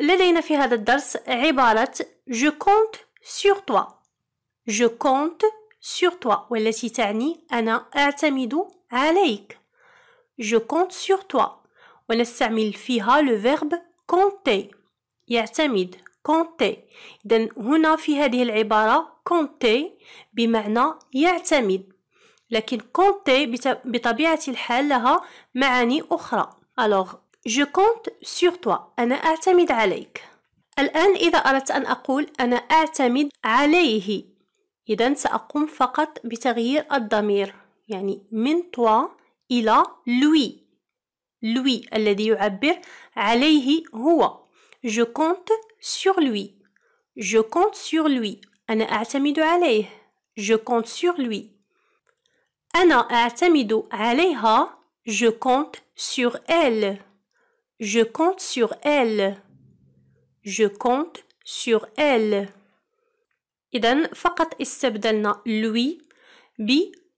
لدينا في هذا الدرس عبارة je compte sur toi je compte sur toi والتي تعني أنا أعتمد عليك je compte sur toi ونستعمل فيها le verbe compter يعتمد compter إذا هنا في هذه العبارة compter بمعنى يعتمد لكن compter بطبيعة الحال لها معاني أخرى alors Je compte sur toi. أنا أعتمد عليك. الآن إذا أردت أن أقول أنا أعتمد عليه إذا سأقوم فقط بتغيير الضمير يعني من توا إلى لوي لوي الذي يعبر عليه هو Je compte sur lui Je compte sur lui أنا أعتمد عليه Je compte sur lui أنا أعتمد عليها Je compte sur elle Je compte sur elle. Je compte sur elle. إذا فقط استبدلنا lui ب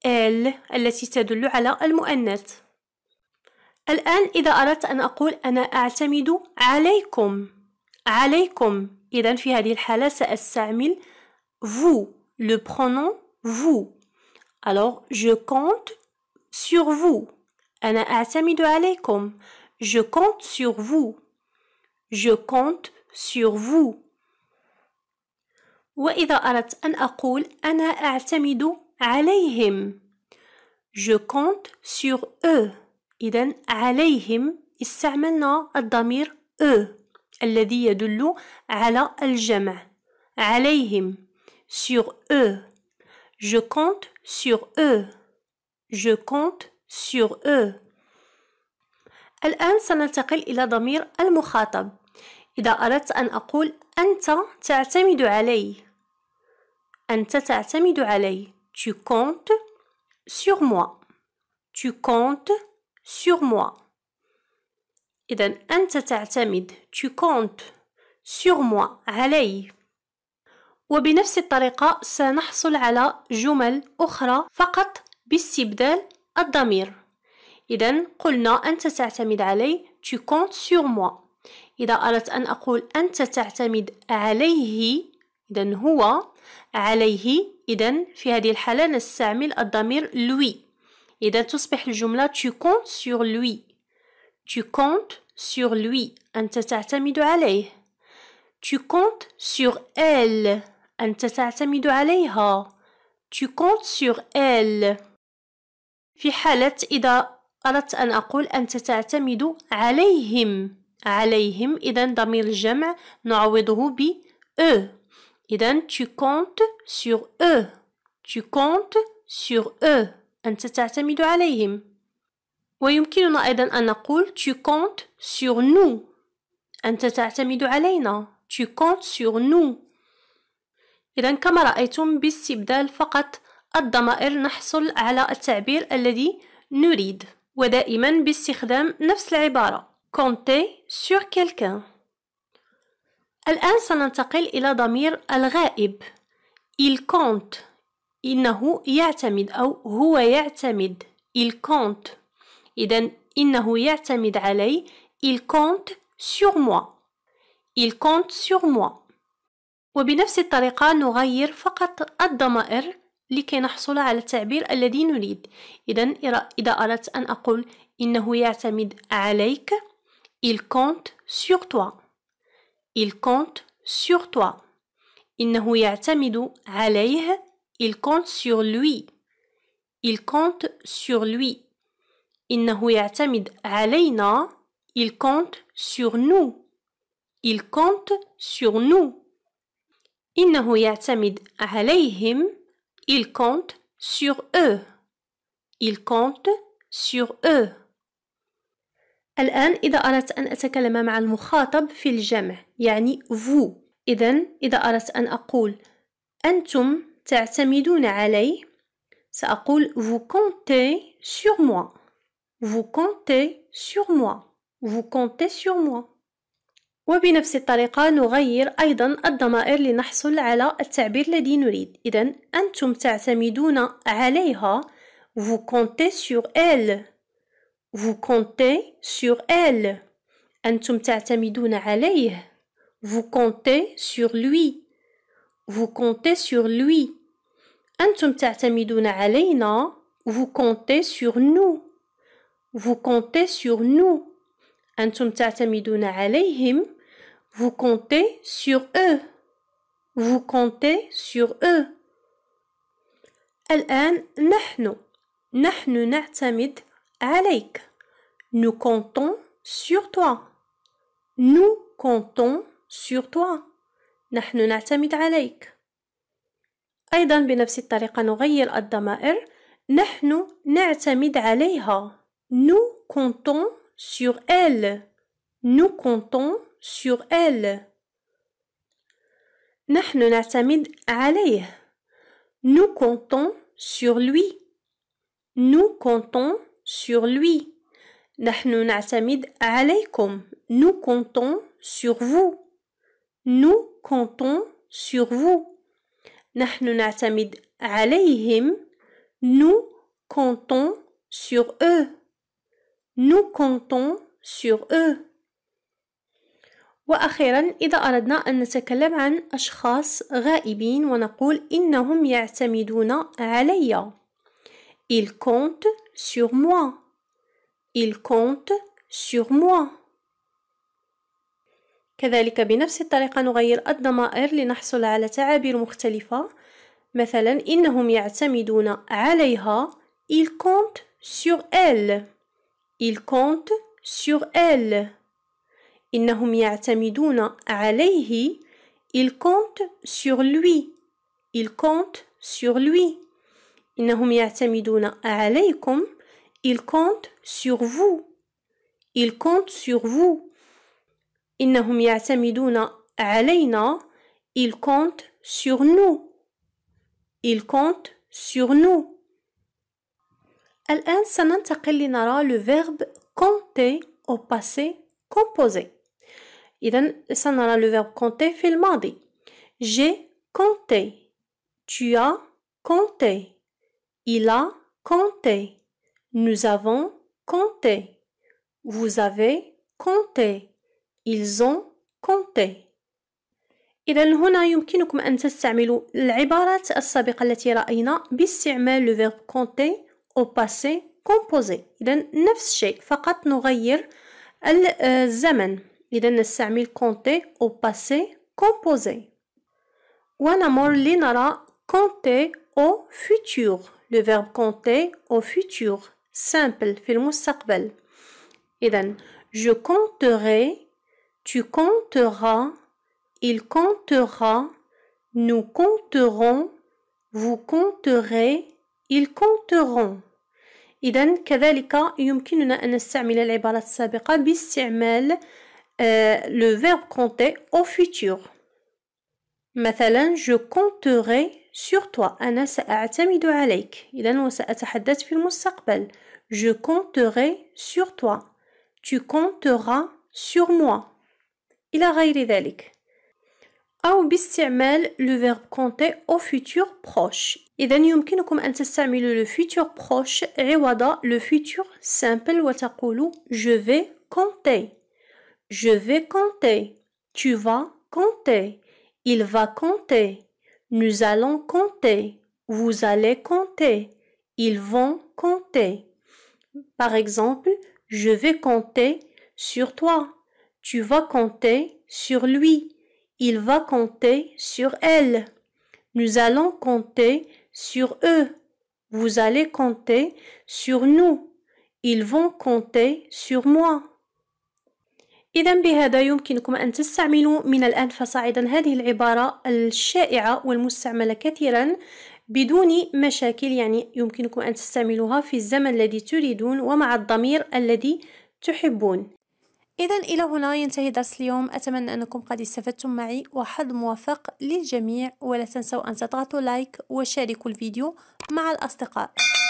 elle التي تدل على المؤنث. الآن إذا أردت أن أقول أنا أعتمد عليكم عليكم إذا في هذه الحالة سأستعمل vous le pronom vous alors je compte sur vous أنا أعتمد عليكم Je compte sur vous. Je compte sur vous. وإذا أردت أن أقول أنا أعتمد عليهم. Je compte sur eux. إذا عليهم استعملنا الضمير eux الذي يدل على الجمع. عليهم sur eux. Je compte sur eux. Je compte sur eux. الآن سننتقل إلى ضمير المخاطب إذا أردت أن أقول أنت تعتمد علي أنت تعتمد علي Tu comptes sur moi Tu comptes sur moi إذا أنت تعتمد Tu comptes sur moi علي وبنفس الطريقة سنحصل على جمل أخرى فقط باستبدال الضمير إذا قلنا أنت تعتمد علي tu comptes sur moi إذا أردت أن أقول أنت تعتمد عليه إذا هو عليه إذا في هذه الحالة نستعمل الضمير lui إذا تصبح الجملة tu comptes sur lui tu comptes sur lui أنت تعتمد عليه tu comptes sur elle أنت تعتمد عليها tu comptes sur elle في حالة إذا أردت أن أقول أنت تعتمد عليهم عليهم إذا ضمير الجمع نعوضه ب eux إذا tu comptes sur eux tu comptes sur eux أنت تعتمد عليهم ويمكننا أيضا أن نقول tu comptes sur nous أنت تعتمد علينا tu comptes sur nous إذا كما رأيتم باستبدال فقط الضمائر نحصل على التعبير الذي نريد ودائما باستخدام نفس العبارة كونتي sur quelqu'un الآن سننتقل إلى ضمير الغائب il compte إنه يعتمد أو هو يعتمد il compte إذا إنه يعتمد علي il compte sur moi il compte sur moi وبنفس الطريقة نغير فقط الضمائر لكي نحصل على التعبير الذي نريد إذا إذا أردت أن أقول إنه يعتمد عليك il compte sur toi il compte sur toi إنه يعتمد عليه il compte sur lui il compte sur lui إنه يعتمد علينا il compte sur nous il compte sur nous إنه يعتمد عليهم Il compte sur eux. Il compte sur eux. الآن إذا أردت أن أتكلم مع المخاطب في الجمع يعني vous إذا إذا أردت أن أقول أنتم تعتمدون علي سأقول vous comptez sur moi vous comptez sur moi vous comptez sur moi وبنفس الطريقة نغير أيضا الضمائر لنحصل على التعبير الذي نريد إذا أنتم تعتمدون عليها vous comptez sur elle vous comptez sur elle أنتم تعتمدون عليه vous comptez sur lui vous comptez sur lui أنتم تعتمدون علينا vous comptez sur nous vous comptez sur nous أنتم تعتمدون عليهم vous comptez sur eux vous comptez sur eux الآن نحن نحن نعتمد عليك nous comptons sur toi nous comptons sur toi نحن نعتمد عليك أيضا بنفس الطريقة نغير الضمائر نحن نعتمد عليها nous comptons sur elle. Nous comptons sur elle. نحن نعتمد عليه. Nous comptons sur lui. Nous comptons sur lui. نحن نعتمد عليكم. Nous comptons sur vous. Nous comptons sur vous. نحن نعتمد عليهم. Nous comptons sur eux. Nous comptons sur eux. وأخيرا إذا أردنا أن نتكلم عن أشخاص غائبين ونقول إنهم يعتمدون علي. Ils comptent sur moi. Ils comptent sur moi. كذلك بنفس الطريقة نغير الضمائر لنحصل على تعابير مختلفة مثلا إنهم يعتمدون عليها ils comptent sur elle Il compte sur elle. إنهم يعتمدون عليه. Il compte sur lui. Il compte sur lui. إنهم يعتمدون عليكم. Il compte sur vous. Il compte sur vous. إنهم يعتمدون علينا. Il compte sur nous. Il compte sur nous. الآن سننتقل لنرى le verbe compter au passé composé Ça سنرى le verbe compter في الماضي j'ai compté tu as compté il a compté nous avons compté vous avez compté ils ont compté هنا يمكنكم تستعملوا العبارات التي باستعمال verbe compter au passé composé إذا le الشيء فقط نغير الزمن إذا نستعمل compter au passé composé ونمر لنرى compter au futur le verbe compter au futur simple في المستقبل إذا je compterai tu compteras il comptera nous compterons vous compterez ils compteront كذلك يمكننا أن نستعمل السابقة باستعمال le verbe compter au futur مثلا je compterai sur toi أنا سأعتمد عليك وسأتحدث في المستقبل je compterai sur toi tu compteras sur moi Il غير ذلك le باستعمال le verbe compter au futur proche إذا vous أن le futur proche le futur simple je vais compter je vais compter tu vas compter il va compter nous allons compter vous allez compter ils vont compter par exemple je vais compter sur toi tu vas compter sur lui Il va compter sur elle. Nous allons compter sur eux. Vous allez compter sur nous. Ils vont compter sur moi. إذا بهذا يمكنكم أن تستعملوا من الآن فصاعدا هذه العبارة الشائعة والمستعملة كثيرا بدون مشاكل يعني يمكنكم أن تستعملوها في الزمن الذي تريدون ومع الضمير الذي تحبون إذا إلى هنا ينتهي درس اليوم أتمنى أنكم قد استفدتم معي وحظ موفق للجميع ولا تنسوا أن تضغطوا لايك وشاركوا الفيديو مع الأصدقاء